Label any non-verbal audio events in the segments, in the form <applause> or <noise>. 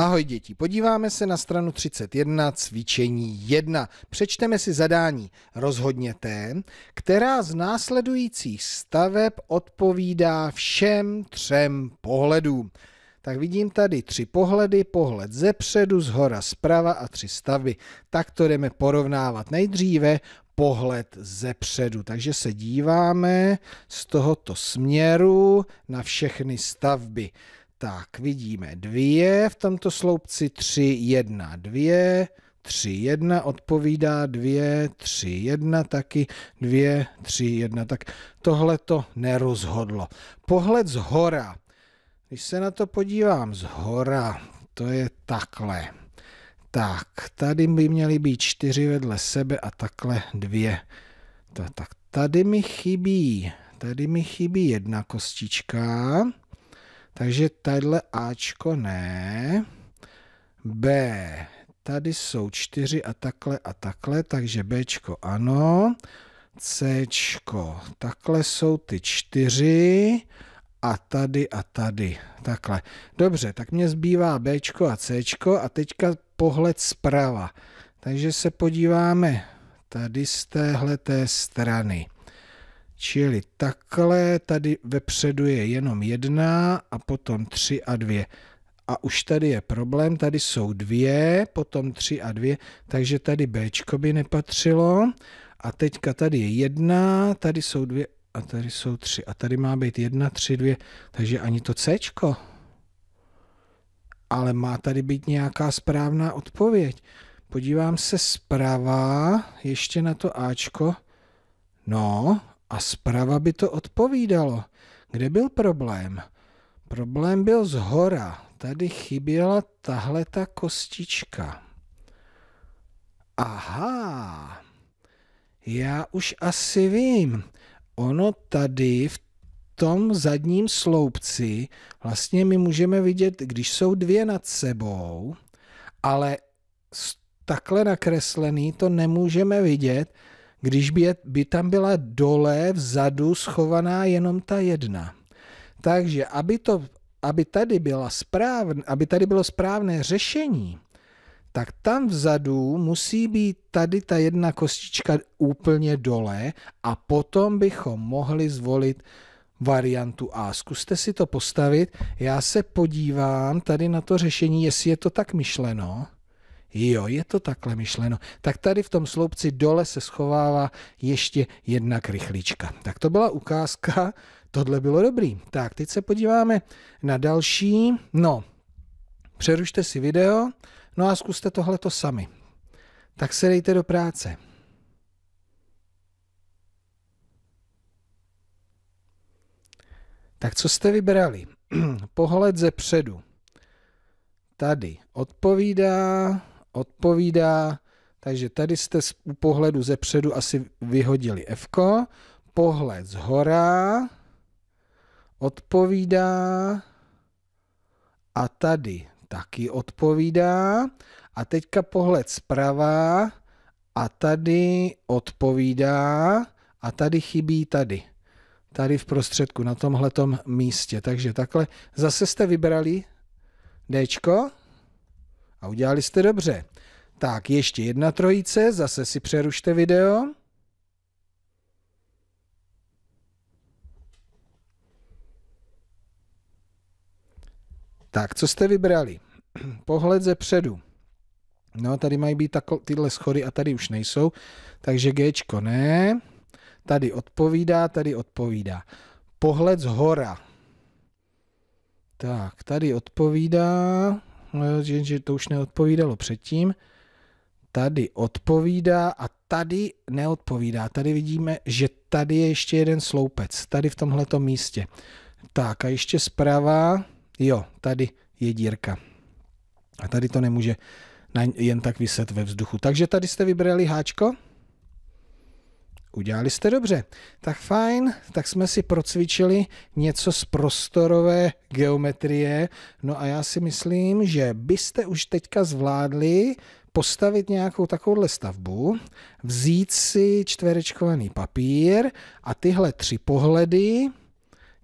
Ahoj děti, podíváme se na stranu 31 cvičení 1. Přečteme si zadání. Rozhodněte, která z následujících staveb odpovídá všem třem pohledům. Tak vidím tady tři pohledy, pohled ze předu, z hora, zprava a tři stavby. Tak to jdeme porovnávat. Nejdříve pohled ze předu, takže se díváme z tohoto směru na všechny stavby. Tak, vidíme dvě v tomto sloupci, tři, jedna, dvě, tři, jedna, odpovídá dvě, tři, jedna, taky dvě, tři, jedna. Tak tohle to nerozhodlo. Pohled z hora. Když se na to podívám z hora, to je takhle. Tak, tady by měly být čtyři vedle sebe a takhle dvě. tak tady mi chybí, tady mi chybí jedna kostička. Takže tadyhle Ačko ne. B. Tady jsou čtyři a takhle a takhle, takže Bčko ano. Cčko. Takhle jsou ty čtyři a tady a tady. Takhle. Dobře, tak mě zbývá Bčko a Cčko a teďka pohled zprava. Takže se podíváme tady z téhleté strany. Čili takhle tady vepředu je jenom jedna a potom tři a dvě. A už tady je problém, tady jsou dvě, potom tři a dvě, takže tady B by nepatřilo. A teďka tady je jedna, tady jsou dvě a tady jsou tři. A tady má být jedna, tři, dvě, takže ani to C. Ale má tady být nějaká správná odpověď. Podívám se zprava ještě na to Ačko. No, a zprava by to odpovídalo. Kde byl problém? Problém byl z hora. Tady chyběla tahle ta kostička. Aha, já už asi vím. Ono tady v tom zadním sloupci vlastně my můžeme vidět, když jsou dvě nad sebou, ale takhle nakreslený to nemůžeme vidět, když by, je, by tam byla dole vzadu schovaná jenom ta jedna. Takže aby, to, aby, tady, byla správn, aby tady bylo správné řešení, tak tam vzadu musí být tady ta jedna kostička úplně dole a potom bychom mohli zvolit variantu A. Zkuste si to postavit. Já se podívám tady na to řešení, jestli je to tak myšleno. Jo, je to takhle myšleno. Tak tady v tom sloupci dole se schovává ještě jedna krychlička. Tak to byla ukázka, tohle bylo dobrý. Tak, teď se podíváme na další. No, přerušte si video, no a zkuste tohleto sami. Tak se dejte do práce. Tak co jste vybrali? <clears throat> Pohled ze předu. Tady odpovídá odpovídá. Takže tady jste u pohledu ze předu asi vyhodili F. -ko. Pohled z hora odpovídá a tady taky odpovídá. A teďka pohled zprava a tady odpovídá a tady chybí tady. Tady v prostředku, na tomhletom místě. Takže takhle zase jste vybrali Dčko. A udělali jste dobře. Tak, ještě jedna trojice, zase si přerušte video. Tak, co jste vybrali? <clears throat> Pohled ze předu. No, tady mají být tako, tyhle schody a tady už nejsou, takže G ne. Tady odpovídá, tady odpovídá. Pohled z hora. Tak, tady odpovídá. Eh, jenže to už neodpovídalo předtím. Tady odpovídá a tady neodpovídá. Tady vidíme, že tady je ještě jeden sloupec, tady v tomhleto místě. Tak a ještě zprava, jo, tady je dírka. A tady to nemůže jen tak vyset ve vzduchu. Takže tady jste vybrali háčko, Udělali jste dobře. Tak fajn, tak jsme si procvičili něco z prostorové geometrie. No a já si myslím, že byste už teďka zvládli postavit nějakou takovouhle stavbu, vzít si čtverečkovaný papír a tyhle tři pohledy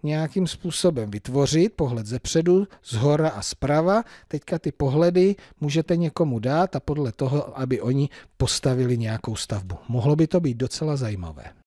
nějakým způsobem vytvořit, pohled ze předu, z hora a zprava. Teďka ty pohledy můžete někomu dát a podle toho, aby oni postavili nějakou stavbu. Mohlo by to být docela zajímavé.